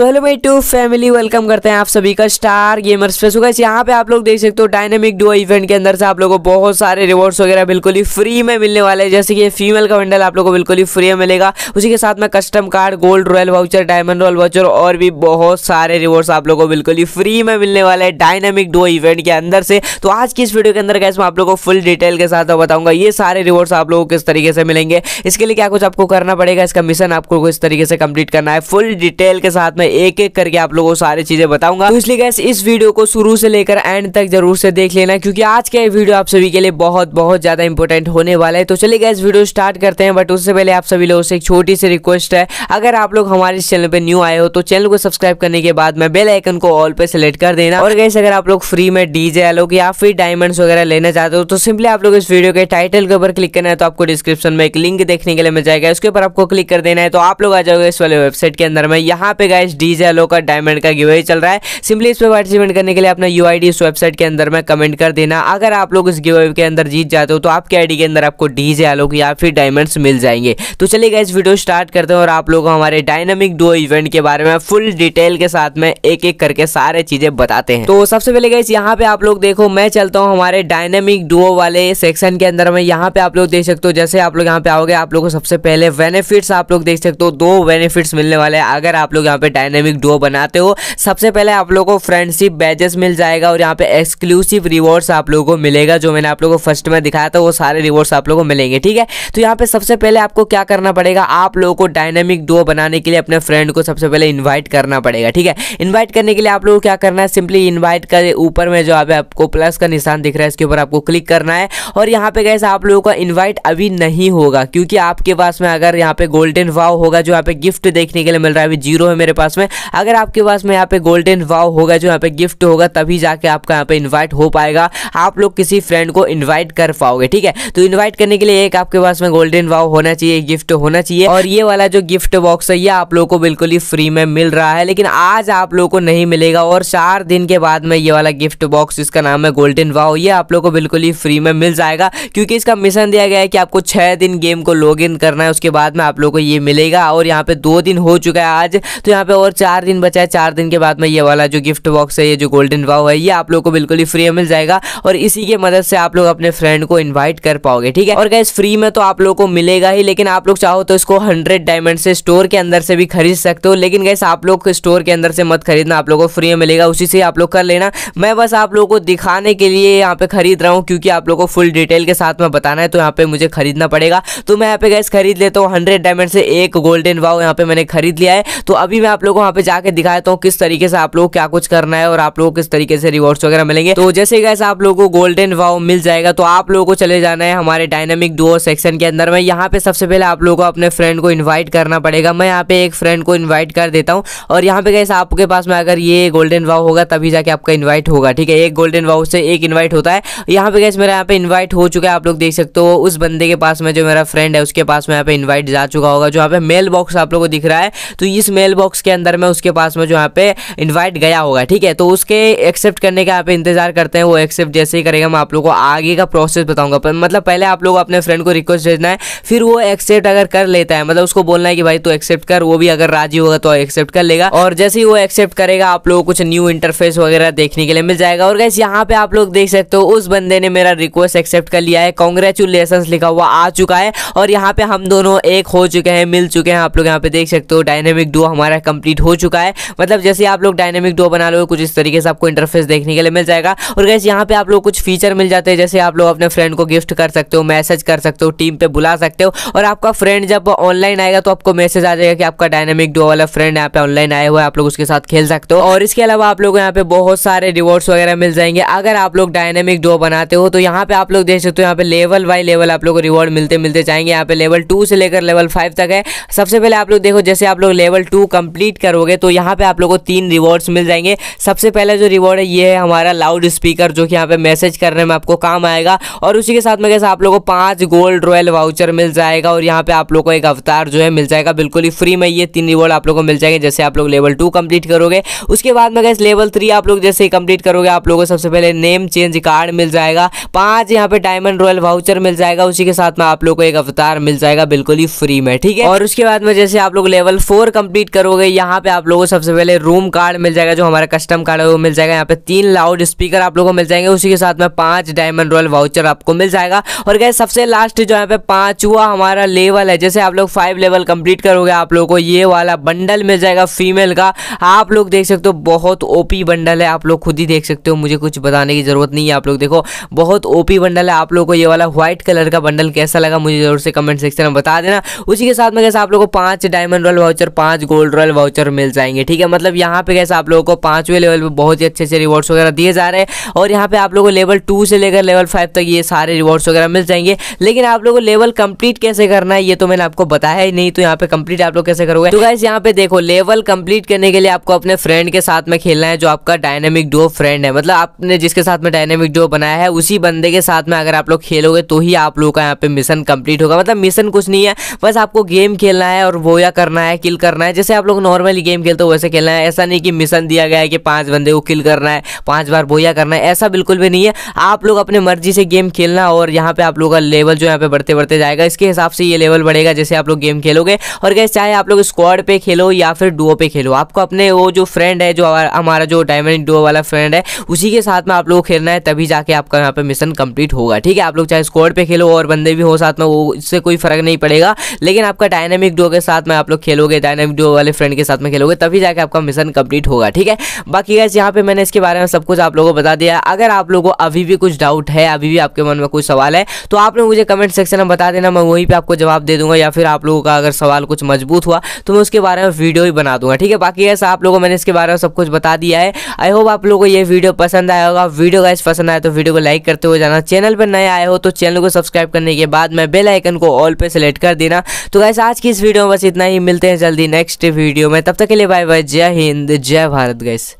सो hello भाई to family welcome करते हैं आप सभी का स्टार गेमर्स पे सो गाइस यहाँ पे आप लोग देख सकते हो डायनेमिक डुओ इवेंट के अंदर से आप लोगों को बहुत सारे रिवॉर्ड्स वगैरह बिल्कुल ही फ्री में मिलने वाले हैं जैसे कि फीमेल का बंडल आप लोगों को बिल्कुल ही फ्री में मिलेगा उसी के साथ में custom card gold royal voucher diamond royal voucher और भी बहुत सारे रिवॉर्ड्स आप लोगों को बिल्कुल ही फ्री में मिलने वाले हैं डायनेमिक डुओ इवेंट के अंदर से तो आज की इस वीडियो के अंदर गैस मैं आप लोग को फुल डिटेल के साथ बताऊंगा ये सारे रिवॉर्ड्स आप लोगों को किस तरीके से मिलेंगे इसके लिए क्या कुछ आपको करना पड़ेगा इसका मिशन आपको इस तरीके से कंप्लीट करना है फुल डिटेल के साथ में एक एक करके आप लोगों को सारी चीजें बताऊंगा तो इसलिए गैस इस वीडियो को शुरू से लेकर एंड तक जरूर से देख लेना क्योंकि आज का वीडियो आप सभी के लिए बहुत बहुत ज्यादा इंपॉर्टेंट होने वाला है तो चलिए गैस वीडियो स्टार्ट करते हैं बट उससे पहले आप सभी लोगों से एक छोटी सी रिक्वेस्ट है अगर आप लोग हमारे इस चैनल पर न्यू आए हो तो चैनल को सब्सक्राइब करने के बाद में बेल आइकन को ऑल पे सेलेक्ट कर देना और गैस अगर आप लोग फ्री में डीजे आलोक या फिर डायमंड वगैरह लेना चाहते हो तो सिंपली आप लोग इस वीडियो के टाइटल के ऊपर क्लिक करना है तो आपको डिस्क्रिप्शन में एक लिंक देखने के लिए मिल जाएगा उसके ऊपर आपको क्लिक कर देना है तो आप लोग आ जाओगे इस वाले वेबसाइट के अंदर में यहाँ पे गैस डीजे अलो का डायमंड का गिवे चल रहा है सिंपली इस पर पार्टिसिपेट करने के लिए अपना यू इस वेबसाइट के अंदर में कमेंट कर देना अगर आप लोग इस गिवे के अंदर जीत जाते हो तो आपके आई के अंदर आपको डीजे आलोक या फिर डायमंड्स मिल जाएंगे तो चलिएगा इस वीडियो स्टार्ट करते हैं और आप लोग हमारे डायनामिक डो इवेंट के बारे में फुल डिटेल के साथ में एक एक करके सारे चीजें बताते हैं तो सबसे पहले गए यहाँ पे आप लोग देखो मैं चलता हूँ हमारे डायनेमिक डुओ वाले सेक्शन के अंदर में यहाँ पे आप लोग देख सकते हो जैसे आप लोग यहाँ पे आओगे आप लोग को सबसे पहले बेनिफिट्स आप लोग देख सकते हो दो बेनिफिट्स मिलने वाले हैं अगर आप लोग यहाँ पे डायनेमिक डो बनाते हो सबसे पहले आप लोगों को फ्रेंडशिप बैजेस मिल जाएगा और यहाँ पे एक्सक्लूसिव रिवॉर्ड्स आप लोगों को मिलेगा जो मैंने आप लोगों को फर्स्ट में दिखाया था वो सारे रिवॉर्ड्स आप लोगों को मिलेंगे ठीक है तो यहाँ पे सबसे पहले आपको क्या करना पड़ेगा आप लोगों को डायनेमिक डो बनाने के लिए अपने फ्रेंड को सबसे पहले इन्वाइट करना पड़ेगा ठीक है इन्वाइट करने के लिए आप लोगों को क्या करना है सिंपली इन्वाइट कर ऊपर में जो आपको प्लस का निशान दिख रहा है इसके ऊपर आपको क्लिक करना है और यहाँ पे कैसे आप लोगों का इन्वाइट अभी नहीं होगा क्योंकि आपके पास में अगर यहाँ पे गोल्डन वाव होगा जो यहाँ पे गिफ्ट देखने के लिए मिल रहा है अभी जीरो है मेरे पास पास में अगर आपके पास में यहाँ पे गोल्डन वाव होगा जो यहाँ पे गिफ्ट होगा तभी जाके आपका यहाँ पे इन्वाइट हो पाएगा आप लोग किसी फ्रेंड को इन्वाइट कर पाओगे ठीक है तो इन्वाइट करने के लिए एक आपके पास में गोल्डन वाव होना चाहिए गिफ्ट होना चाहिए और ये वाला जो गिफ्ट बॉक्स है ये आप लोग को बिल्कुल ही फ्री में मिल रहा है लेकिन आज आप लोग को नहीं मिलेगा और चार दिन के बाद में ये वाला गिफ्ट बॉक्स इसका नाम है गोल्डन वाव ये आप लोग को बिल्कुल ही फ्री में मिल जाएगा क्योंकि इसका मिशन दिया गया है कि आपको छह दिन गेम को लॉग करना है उसके बाद में आप लोग को ये मिलेगा और यहाँ पे दो दिन हो चुका है आज तो यहाँ पे और चार दिन बचा है चार दिन के बाद में ये वाला जो गिफ्ट बॉक्स है ये जो गोल्डन वाव है ये आप लोग को बिल्कुल ही फ्री में मिल जाएगा और इसी के मदद से आप लोग अपने फ्रेंड को इन्वाइट कर पाओगे ठीक है और गैस फ्री में तो आप लोग को मिलेगा ही लेकिन आप लोग चाहो तो इसको हंड्रेड डायमंड से स्टोर के अंदर से भी खरीद सकते हो लेकिन गैस आप लोग स्टोर के अंदर से मत खरीदना आप लोग को फ्री में मिलेगा उसी से आप लोग कर लेना मैं बस आप लोग को दिखाने के लिए यहाँ पे खरीद रहा हूँ क्योंकि आप लोग को फुल डिटेल के साथ में बताना है तो यहाँ पे मुझे खरीदना पड़ेगा तो मैं यहाँ पे गैस खरीद लेता हूँ हंड्रेड डायमंड से एक गोल्डन वाव यहाँ पे मैंने खरीद लिया है तो अभी मैं आप लोग वहाँ पे जाके दिखाता तो हूँ किस तरीके से आप लोग क्या कुछ करना है और आप लोगों को किस तरीके से रिवॉर्ड्स वगैरह मिलेंगे तो जैसे गैस आप लोगों को गोल्डन वाव मिल जाएगा तो आप लोगों को चले जाना है हमारे डायनेमिक डुओ सेक्शन के अंदर में यहाँ पे सबसे पहले आप लोगों को अपने फ्रेंड को इन्वाइट करना पड़ेगा मैं यहाँ पे एक फ्रेंड को इन्वाइट कर देता हूँ और यहाँ पे कैसे आपके पास में अगर ये गोल्डन वाव होगा तभी जाके आपका इन्वाइट होगा ठीक है एक गोल्डन वाव से एक इन्वाइट होता है यहाँ पे कैसे मेरा यहाँ पे इन्वाइट हो चुका है आप लोग देख सकते हो उस बंदे के पास में जो मेरा फ्रेंड है उसके पास में यहाँ पे इन्वाइट जा चुका होगा जो यहाँ पे मेल बॉक्स आप लोग को दिख रहा है तो इस मेल बॉक्स के अंदर में उसके पास में जो यहाँ पे इन्वाइट गया होगा ठीक है तो उसके एक्सेप्ट करने का यहाँ पे इंतजार करते हैं वो एक्सेप्ट जैसे ही करेगा मैं आप लोग को आगे का प्रोसेस बताऊंगा मतलब पहले आप लोग अपने फ्रेंड को रिक्वेस्ट भेजना है फिर वो एक्सेप्ट अगर कर लेता है मतलब उसको बोलना है कि भाई तू एक्सेप्ट कर वो भी अगर राजी होगा तो एक्सेप्ट कर लेगा और जैसे ही वो एक्सेप्ट करेगा आप लोग कुछ न्यू इंटरफेस वगैरह देखने के लिए मिल जाएगा और गैस यहाँ पे आप लोग देख सकते हो उस बंदे ने मेरा रिक्वेस्ट एक्सेप्ट कर लिया है कॉन्ग्रेचुलेसन लिखा हुआ आ चुका है और यहाँ पे हम दोनों एक हो चुके हैं मिल चुके हैं आप लोग यहाँ पे देख सकते हो डायनेमिक डू हमारा कंप्लीट कंप्लीट हो चुका है मतलब जैसे आप लोग डायनेमिक डो बना लो कुछ इस तरीके से आपको इंटरफेस देखने के लिए मिल जाएगा और गैस यहाँ पे आप लोग कुछ फीचर मिल जाते हैं जैसे आप लोग अपने फ्रेंड को गिफ्ट कर सकते हो मैसेज कर सकते हो टीम पे बुला सकते हो और आपका फ्रेंड जब ऑनलाइन आएगा तो आपको मैसेज आ जाएगा कि आपका डायनेमिक डो वाला फ्रेंड यहाँ पे ऑनलाइन आया हुआ है आप लोग उसके साथ खेल सकते हो और इसके अलावा आप लोग यहाँ पे बहुत सारे रिवॉर्ड्स वगैरह मिल जाएंगे अगर आप लोग डायनेमिक डो बनाते हो तो यहाँ पे आप लोग देख सकते हो यहाँ पे लेवल बाई लेवल आप लोग को रिवॉर्ड मिलते मिलते जाएंगे यहाँ पे लेवल टू से लेकर लेवल फाइव तक है सबसे पहले आप लोग देखो जैसे आप लोग लेवल टू कंप्लीट करोगे तो यहाँ पे आप लोग को तीन रिवॉर्ड्स मिल जाएंगे सबसे पहला जो रिवॉर्ड है ये है हमारा लाउड स्पीकर जो कि यहाँ पे मैसेज करने में आपको काम आएगा और उसी के साथ में कैसे आप लोग को पाँच गोल्ड रॉयल वाउचर मिल जाएगा और यहाँ पे आप लोग को एक अवतार जो है मिल जाएगा बिल्कुल ही फ्री में ये तीन रिवॉर्ड आप लोग को मिल जाएंगे जैसे आप लोग लेवल टू कम्प्लीट करोगे उसके बाद में कैसे लेवल थ्री आप लोग जैसे कंप्लीट करोगे आप लोगों को सबसे पहले नेम चेंज कार्ड मिल जाएगा पाँच यहाँ पे डायमंड रॉयल वाउचर मिल जाएगा उसी के साथ में आप लोग को एक अवतार मिल जाएगा बिल्कुल ही फ्री में ठीक है और उसके बाद में जैसे आप लोग लेवल फोर कंप्लीट करोगे यहाँ यहाँ पे आप लोगों को सबसे पहले रूम कार्ड मिल जाएगा जो हमारा कस्टम कार्ड है वो मिल जाएगा यहाँ पे तीन लाउड स्पीकर आप लोगों को मिल जाएंगे उसी के साथ में पांच डायमंड रॉयल वाउचर आपको मिल जाएगा और गए सबसे लास्ट जो यहाँ पे पांच हुआ हमारा लेवल है जैसे आप लोग फाइव लेवल कंप्लीट करोगे आप लोगों को ये वाला बंडल मिल जाएगा फीमेल का आप लोग देख सकते हो बहुत ओपी बंडल है आप लोग खुद ही देख सकते हो मुझे कुछ बताने की जरूरत नहीं है आप लोग देखो बहुत ओपी बंडल है आप लोग को ये वाला व्हाइट कलर का बंडल कैसा लगा मुझे जरूर से कमेंट सेक्शन में बता देना उसी के साथ में कैसे आप लोग को पांच डायमंड रॉयल वाउचर पांच गोल्ड रॉयल वाउचर वाउचर मिल जाएंगे ठीक है मतलब यहाँ पे कैसे आप लोगों को पांचवें लेवल पे बहुत ही अच्छे से रिवॉर्ड्स वगैरह दिए जा रहे हैं और यहाँ पे आप लोगों को लेवल टू से लेकर लेवल फाइव तक ये सारे रिवॉर्ड्स वगैरह मिल जाएंगे लेकिन आप लोगों को लेवल कंप्लीट कैसे करना है ये तो मैंने आपको बताया ही नहीं तो यहाँ पे कंप्लीट आप लोग कैसे करोगे तो गाइज यहाँ पे देखो लेवल कंप्लीट करने के लिए आपको अपने फ्रेंड के साथ में खेलना है जो आपका डायनेमिक डो फ्रेंड है मतलब आपने जिसके साथ में डायनेमिक डो बनाया है उसी बंदे के साथ में अगर आप लोग खेलोगे तो ही आप लोगों का यहाँ पे मिशन कंप्लीट होगा मतलब मिशन कुछ नहीं है बस आपको गेम खेलना है और वो या करना है किल करना है जैसे आप लोग नॉर्मल नॉर्मली गेम खेलते हो वैसे खेलना है ऐसा नहीं कि मिशन दिया गया है कि पांच बंदे को किल करना है पांच बार बोया करना है ऐसा बिल्कुल भी नहीं है आप लोग अपने मर्जी से गेम खेलना और यहाँ पे आप लोगों का लेवल जो यहाँ पे बढ़ते बढ़ते जाएगा इसके हिसाब से ये लेवल बढ़ेगा जैसे आप लोग गेम खेलोगे और कैसे चाहे आप लोग स्क्वाड पे खेलो या फिर डुओ पे खेलो आपको अपने वो जो फ्रेंड है जो हमारा जो डायमंड डुओ वाला फ्रेंड है उसी के साथ में आप लोग खेलना है तभी जाके आपका यहाँ पे मिशन कंप्लीट होगा ठीक है आप लोग चाहे स्क्वाड पे खेलो और बंदे भी हो साथ में वो इससे कोई फर्क नहीं पड़ेगा लेकिन आपका डायनेमिक डुओ के साथ में आप लोग खेलोगे डायनेमिक डुओ वाले फ्रेंड के साथ साथ में खेलोगे तभी जाकर आपका मिशन कंप्लीट होगा ठीक है बाकी गैस यहाँ पे मैंने इसके बारे में सब कुछ आप लोगों को बता दिया अगर आप लोगों को अभी भी कुछ डाउट है अभी भी आपके मन में कोई सवाल है तो आप लोग मुझे कमेंट सेक्शन में बता देना मैं वहीं पर आपको जवाब दे दूंगा या फिर आप लोगों का अगर सवाल कुछ मजबूत हुआ तो मैं उसके बारे में वीडियो ही बना दूंगा ठीक है बाकी गैस आप लोगों को मैंने इसके बारे में सब कुछ बता दिया है आई होप आप लोगों को ये वीडियो पसंद आया होगा वीडियो गैस पसंद आया तो वीडियो को लाइक करते हुए जाना चैनल पर नए आए हो तो चैनल को सब्सक्राइब करने के बाद मैं बेल आइकन को ऑल पे सेलेक्ट कर देना तो गैस आज की इस वीडियो में बस इतना ही मिलते हैं जल्दी नेक्स्ट वीडियो में तब तक के लिए बाय बाय जय हिंद जय भारत गैस